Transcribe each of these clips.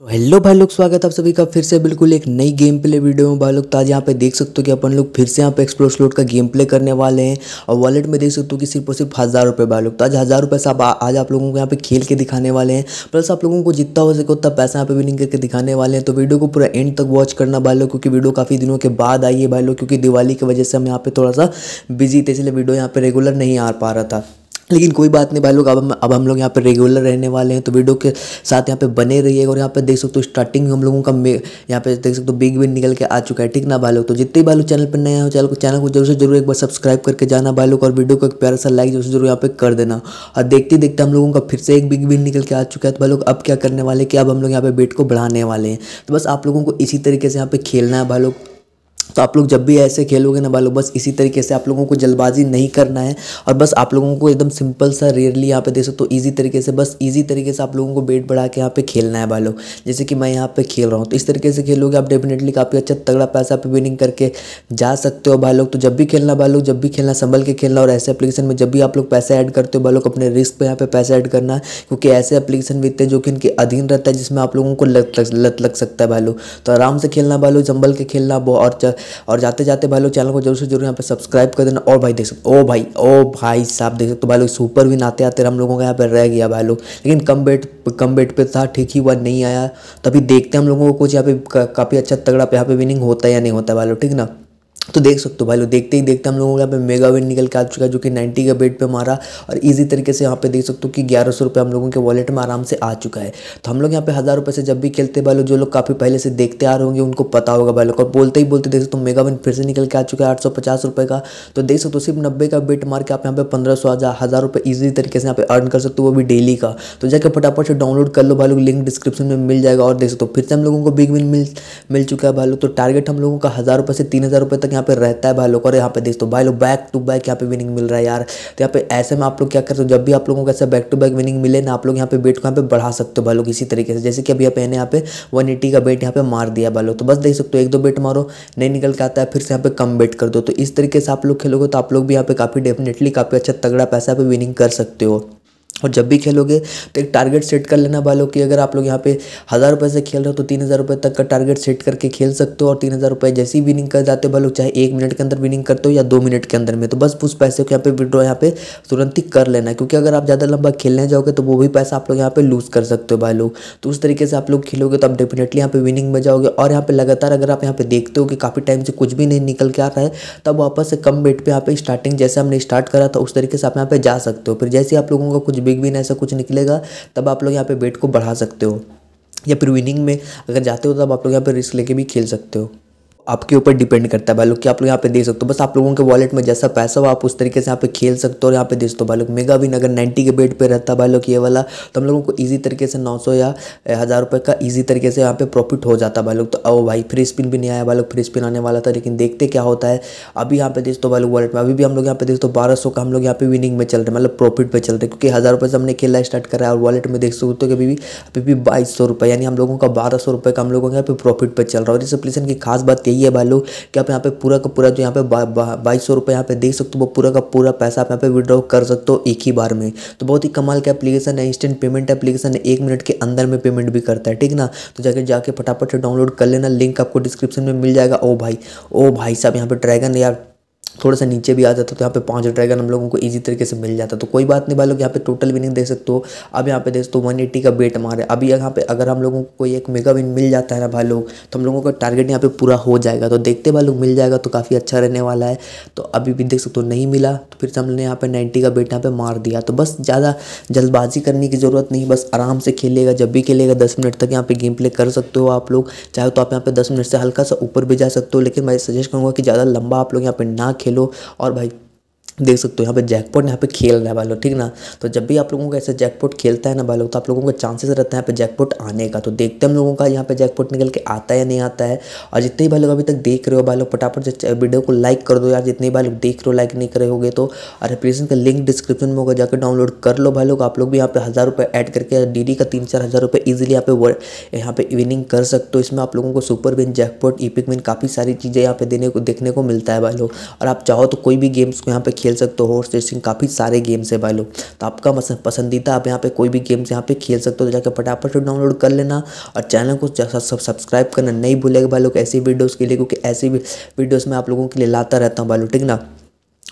तो हेलो भाई लोग स्वागत है आप सभी का फिर से बिल्कुल एक नई गेम प्ले वीडियो में भाई लोग तो आज यहाँ पे देख सकते हो कि अपन लोग फिर से यहाँ पे एक्सप्लोर स्लोट का गेम प्ले करने वाले हैं और वॉलेट में देख सकते हो कि सिर्फ और सिर्फ हज़ार रुपये भाई लोग तो आज हज़ार रुपये से आप आज आप लोगों को यहाँ पे खेल के दिखाने वाले हैं प्लस आप लोगों को जितना हो सके उतना पैसा यहाँ पे विनिंग करके दिखाने वाले हैं तो वीडियो को पूरा एंड तक वॉच करना भाई लोग क्योंकि वीडियो काफ़ी दिनों के बाद आई है भाई लोग क्योंकि दिवाली की वजह से हम यहाँ पे थोड़ा सा बिजी थे इसलिए वीडियो यहाँ पर रेगुलर नहीं आ पा रहा था लेकिन कोई बात नहीं भाई लोग अब हम अब हम लोग यहाँ पे रेगुलर रहने वाले हैं तो वीडियो के साथ यहाँ पे बने रहिए और यहाँ पे देख सकते हो स्टार्टिंग हम लोगों का यहाँ पे देख सकते हो बिग विन निकल के आ चुका है ठीक ना भाई लोग तो जितने भाई लोग चैनल पर नए हो चैनल को चैनल को जरूर से जरूर एक बार सब्सक्राइब करके जाना भाई लोग और वीडियो को एक प्यारा सा लाइक जरूर जरूर यहाँ पे कर देना और देखते देखते हम लोगों का फिर से एक बिग विन निकल के आ चुका है तो भाई लोग अब क्या करने वाले कि अब हम लोग यहाँ पे बेट को बढ़ाने वाले हैं तो बस आप लोगों को इसी तरीके से यहाँ पे खेलना है भाई लोग तो आप लोग जब भी ऐसे खेलोगे ना बालो बस इसी तरीके से आप लोगों को जल्दबाजी नहीं करना है और बस आप लोगों को एकदम सिंपल सा रेयरली यहाँ पे दे सकते हो तो ईजी तरीके से बस ईजी तरीके से आप लोगों को बेट बढ़ा के यहाँ पे खेलना है बालो जैसे कि मैं यहाँ पे खेल रहा हूँ तो इस तरीके से खेलोगे आप डेफिनेटली काफ़ी अच्छा तगड़ा पैसा पे विनिंग करके जा सकते हो भाई लोग तो जब भी खेलना भाई लोग जब भी खेलना संभल के खेलना और ऐसे एप्लीकेशन में जब भी आप लोग पैसा ऐड करते हो भाई लोग तो अपने रिस्क पर यहाँ पे पैसा ऐड करना क्योंकि ऐसे एप्लीकेशन भी इतने जो कि इनके अधीन रहता है जिसमें आप लोगों को लत लग, लत लग सकता है भाई लोग तो आराम से खेलना भाई लोग संभल के खेलना और और जाते जाते भाई लोग चैनल को जरूर से जरूर यहाँ पे सब्सक्राइब कर देना और भाई देख सकते ओ भाई ओ भाई साहब देख सकते भाई लोग सुपर भी नाते आते हम लोगों का यहाँ पर रह गया भाई लोग लेकिन कम बेट कम बेट पर था ठीक ही हुआ नहीं आया तभी देखते हैं हम लोगों को कुछ यहाँ पे काफ़ी अच्छा तगड़ा यहाँ पे विनिंग होता है या नहीं होता है भाई लोग ठीक ना तो देख सकते हो भाई लोग देखते ही देखते हम लोगों को यहाँ पे मेगा विन निकल के आ चुका है जो कि 90 का बेट पे मारा और इजी तरीके से यहाँ पे देख सकते हो कि ग्यारह सौ हम लोगों के वॉलेट में आराम से आ चुका है तो हम लोग यहाँ पे हज़ार रुपये से जब भी खेलते भाई लोग जो लोग काफ़ी पहले से देखते आ रहे होंगे उनको पता होगा भाई लोग और बोलते ही बोलते देख सकते हो मेगा विन फिर से निकल के आ चुका है आठ का तो देख सकते हो सिर्फ नब्बे का बेट मार के आप यहाँ पे पंद्रह सौ हज़ार रुपये ईजी तरीके से यहाँ पे अर्न कर सकते हो वो भी डेली का तो जाकर फटाफट से डाउनलोड कर लो भाई लोग लिंक डिस्क्रिप्शन में मिल जाएगा और देख सकते हो फिर से हम लोगों को बिग विन मिल मिल चुका है भाई लोग तो टारगेट हम लोगों का हज़ार रुपये से तीन हज़ार रुपये तक यहाँ पे रहता है भाई लोग और यहाँ पे देख तो भाई लोग बैक टू बैक यहाँ पे विनिंग मिल रहा है यार तो यहाँ पे ऐसे में आप लोग क्या करते हो जब भी आप लोगों को ऐसा बैक टू बैक विनिंग मिले ना आप लोग यहाँ पे बेट को यहाँ पे बढ़ा सकते हो भाई लोग इसी तरीके से जैसे कि अभी अपने यहाँ पे वन एटी का बेट यहाँ पे मार दिया भाई लोग तो बस देख सकते हो एक दो बेट मारो नहीं निकल के आता है फिर से यहाँ पे कम बेट कर दो तो इस तरीके से आप लोग खेलोगे तो आप लोग भी यहाँ पे काफ़ी डेफिनेटली काफ़ी अच्छा तगड़ा पैसा पे विनिंग कर सकते हो और जब भी खेलोगे तो एक टारगेट सेट कर लेना भाई लोग कि अगर आप लोग यहाँ पे हज़ार रुपये से खेल रहे हो तो तीन हज़ार रुपये तक का टारगेट सेट करके खेल सकते हो और तीन हज़ार रुपये जैसी विनिंग कर जाते हो भाई लोग चाहे एक मिनट के अंदर विनिंग करते हो या दो मिनट के अंदर में तो बस उस पैसे को यहाँ पे विड्रॉ यहाँ पे तुरंत ही कर लेना क्योंकि अगर आप ज़्यादा लंबा खेलने जाओगे तो वो भी पैसा आप लोग यहाँ पर लूज़ कर सकते हो भाई लोग तो उस तरीके से आप लोग खेलोगे तो आप डेफिनेटली यहाँ पर विनिंग में जाओगे और यहाँ पर लगातार अगर आप यहाँ पे देखते हो कि काफ़ी टाइम से कुछ भी नहीं निकल के आ रहा है तब वापस से कम बेट पर यहाँ पर स्टार्टिंग जैसे हमने स्टार्ट करा था उस तरीके से आप यहाँ पर जा सकते हो फिर जैसे आप लोगों का कुछ बिग विन ऐसा कुछ निकलेगा तब आप लोग यहाँ पे बेट को बढ़ा सकते हो या फिर विनिंग में अगर जाते हो तब आप लोग यहाँ पे रिस्क लेके भी खेल सकते हो आपके ऊपर डिपेंड करता है भाई लोग कि आप लोग यहाँ पे देख सकते हो बस आप लोगों के वॉलेट में जैसा पैसा हो आप उस तरीके से यहाँ पे खेल सकते हो और यहाँ पे देख सकते हो भाई लोग मेगा भी अगर नाइन्टी के बेट पे रहता भाई लोग ये वाला तो हम लोगों को इजी तरीके से नौ सौ या हज़ार रुपये का इजी तरीके से यहाँ पे प्रॉफिट हो जाता तो भाई लोग तो ओ भाई फ्री स्पिन भी नहीं आया भाई लोग फ्री स्पिन आने वाला था लेकिन देखते क्या होता है अभी यहाँ पे देख दो भाई लोग वॉलेट में अभी भी हम लोग यहाँ पे देख दो बारह सौ का हम लोग यहाँ पे विनिंग में चल रहे मतलब प्रॉफिट पे चल रहे क्योंकि हज़ार रुपये से हमने खेलना स्टार्ट करा है और वॉलेट में देख सकते हो अभी भी अभी भी बाईस सौ रुपये यानी हम लोगों का बारह सौ रुपये का हम लोगों के यहाँ पे प्रॉफिट पर चल रहा है और इस एप्लीकेशन की खास बात यही ये भाई लोग कि आप यहाँ पे पूरा का पूरा जो यहाँ पे बाईस सौ रुपये यहाँ पे देख सकते हो वो पूरा का पूरा पैसा आप यहाँ पे विड्रॉ कर सकते हो एक ही बार में तो बहुत ही कमाल का एप्लीकेशन है इंस्टेंट पेमेंट एप्लीकेशन है एक मिनट के अंदर में पेमेंट भी करता है ठीक ना तो जाकर जाके फटाफट से डाउनलोड कर लेना लिंक आपको डिस्क्रिप्शन में मिल जाएगा ओ भाई ओ भाई साहब यहाँ पे ड्रैगन यार थोड़ा सा नीचे भी आ जाता तो यहाँ पे पाँच ड्रैगन हम लोगों को इजी तरीके से मिल जाता तो कोई बात नहीं भाई लोग यहाँ पे टोटल विनिंग दे सकते हो अब यहाँ पे दे हो वन एट्टी का बेट मारे अभी यहाँ पे अगर हम लोगों को कोई एक मेगा विन मिल जाता है ना भाई लोग तो हम लोगों का टारगेट यहाँ पे पूरा हो जाएगा तो देखते भाई लोग मिल जाएगा तो काफ़ी अच्छा रहने वाला है तो अभी भी देख सकते हो नहीं मिला तो फिर से हमने यहाँ पर नाइन्टी का बेट यहाँ पर मार दिया तो बस ज़्यादा जल्दबाजी करने की ज़रूरत नहीं बस आराम से खेलेगा जब भी खेलेगा दस मिनट तक यहाँ पर गेम प्ले कर सकते हो आप लोग चाहे तो आप यहाँ पर दस मिनट से हल्का सा ऊपर भी जा सकते हो लेकिन मैं सजेस्ट करूँगा कि ज़्यादा लंबा आप लोग यहाँ पर ना खेलो और भाई देख सकते हो यहाँ पे जैकपॉट यहाँ पे खेल रहा है भाई लोग ठीक ना तो जब भी आप लोगों को ऐसा जैकपॉट खेलता है ना भाई लोग तो आप लोगों को चांसेस रहता है यहाँ पे जैकपॉट आने का तो देखते हैं हम लोगों का यहाँ पे जैकपॉट निकल के आता है या नहीं आता है और जितने भाई लोग अभी तक देख रहे हो भाई लोग फटाफट वीडियो को लाइक कर दो यार जितने भाई लोग देख रहे हो लाइक नहीं करे होगे तो और एप्लीकेशन का लिंक डिस्क्रिप्शन में होगा जाकर डाउनलोड कर लो भाई लोग आप लोग भी यहाँ पे हज़ार रुपये ऐड करके डी डी का तीन चार हज़ार रुपये ईजिली यहाँ पे यहाँ पे विनिंग कर सकते हो इसमें आप लोगों को super win jackpot epic win काफ़ी सारी चीज़ें यहाँ पे देने को देखने को मिलता है भाई लोग और आप चाहो तो कोई भी गेम्स को यहाँ पे खेल खेल सकते हो हॉर्स रेसिंग काफ़ी सारे गेम्स है भाई लोग तो आपका पसंदीदा आप यहाँ पे कोई भी गेम्स यहाँ पे खेल सकते हो तो जाकर फटाफट डाउनलोड कर लेना और चैनल को सब्सक्राइब करना नहीं भूलेगा भाई लोग ऐसी वीडियोज़ के लिए क्योंकि ऐसी वीडियोज़ में आप लोगों के लिए लाता रहता हूँ भाई लोग ठीक ना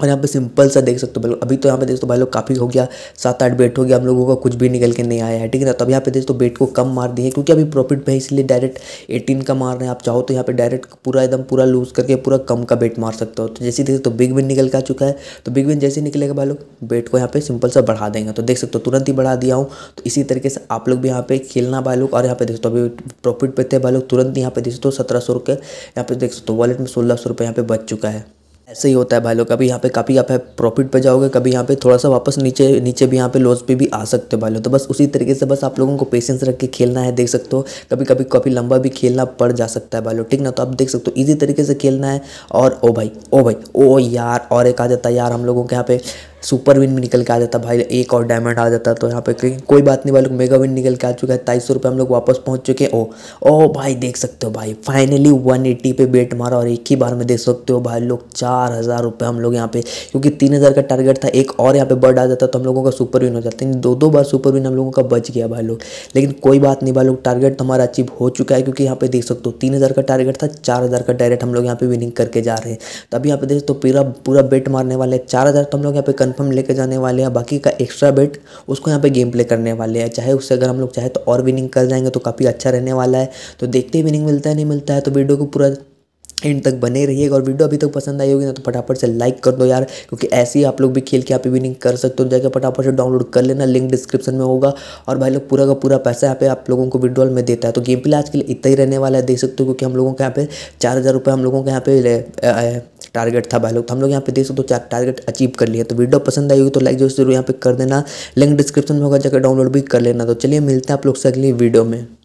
और यहाँ पे सिंपल सा देख सकते हो भाई अभी तो यहाँ पे तो भाई लोग काफ़ी हो गया सात आठ बेट हो गया हम लोगों का कुछ भी निकल के नहीं आया है ठीक है ना तो अब यहाँ पे तो बेट को कम मार दिए क्योंकि अभी प्रॉफिट भाई इसलिए डायरेक्ट एटीन का मार रहे हैं आप चाहो तो यहाँ पे डायरेक्ट पूरा एकदम पूरा लूज करके पूरा कम का बेट मार सकते हो तो जैसे देख तो बिग विन निकल का चुका है तो बिग विन जैसे निकलेगा भाई लोग बेट को यहाँ पे सिंपल सा बढ़ा देंगे तो देख सकते हो तुरंत ही बढ़ा दिया हूँ तो इसी तरीके से आप लोग भी यहाँ पे खेलना भाई लोग और यहाँ पे देख तो अभी प्रॉफिट पे थे भाई लोग तुरंत यहाँ पे देख सकते सत्रह सौ रुपये यहाँ पे देख सकते हो वॉलेट में सोलह सौ रुपये यहाँ पे बच चुका है ऐसे ही होता है भाई लोग कभी यहाँ पे काफ़ी आप प्रॉफिट पे जाओगे कभी यहाँ पे थोड़ा सा वापस नीचे नीचे भी यहाँ पे लॉस पे भी आ सकते हो भाई लोग तो बस उसी तरीके से बस आप लोगों को पेशेंस रख के खेलना है देख सकते हो कभी कभी काफ़ी लंबा भी खेलना पड़ जा सकता है भाई लोग ठीक ना तो आप देख सकते हो ईजी तरीके से खेलना है और ओ भाई ओ भाई ओ यार और एक आ जाता है यार हम लोगों के यहाँ पे सुपर विन भी निकल के आ जाता भाई एक और डायमंड आ जाता तो यहाँ पे कोई बात नहीं भाई लोग मेगा विन निकल के आ चुका है ताईस सौ हम लोग वापस पहुँच चुके हैं ओ ओ भाई देख सकते हो भाई फाइनली वन एट्टी पे बेट मारा और एक ही बार में देख सकते हो भाई लोग चार हज़ार रुपये हम लोग यहाँ पे क्योंकि तीन हज़ार का टारगेट था एक और यहाँ पे बर्ड आ जाता तो हम लोगों का सुपर विन हो जाता है दो दो बार सुपर विन हम लोगों का बच गया भाई लोग लेकिन कोई बात नहीं भाई लोग टारगेट तो हमारा अचीव हो चुका है क्योंकि यहाँ पे देख सकते हो तीन हज़ार का टारगेट था चार हज़ार का डायरेक्ट हम लोग यहाँ पे विनिंग करके जा रहे हैं तो अभी यहाँ पे देख तो पूरा पूरा बेट मारने वाले चार हज़ार तो हम लोग यहाँ पे कंफर्म लेके जाने वाले हैं बाकी का एक्स्ट्रा बेट उसको यहाँ पे गेम प्ले करने वाले हैं चाहे उससे अगर हम लोग चाहे तो और विनिंग कर जाएंगे तो काफ़ी अच्छा रहने वाला है तो देखते ही विनिंग मिलता है नहीं मिलता है तो वीडियो को पूरा एंड तक बने रहिएगा और वीडियो अभी तक पसंद आई होगी ना तो फटाफट से लाइक कर दो यार क्योंकि ऐसे ही आप लोग भी खेल के आप विनिंग कर सकते हो तो जाकर फटाफट से डाउनलोड कर लेना लिंक डिस्क्रिप्शन में होगा और भाई लोग पूरा का पूरा पैसा यहाँ पे आप लोगों को विड्रॉल में देता है तो गेम प्ले आज के लिए इतना ही रहने वाला है देख सकते हो क्योंकि हम लोगों के यहाँ पे चार हज़ार रुपये हम लोगों के यहाँ पे टारगेट था भाई लोग तो हम लोग यहाँ पे देख सकते हो चार टारगेट अचीव कर लिए तो वीडियो पसंद आई होगी तो लाइक जो जरूर यहाँ पे कर देना लिंक डिस्क्रिप्शन में होगा जाकर डाउनलोड भी कर लेना तो चलिए मिलते हैं आप लोग से अगली वीडियो में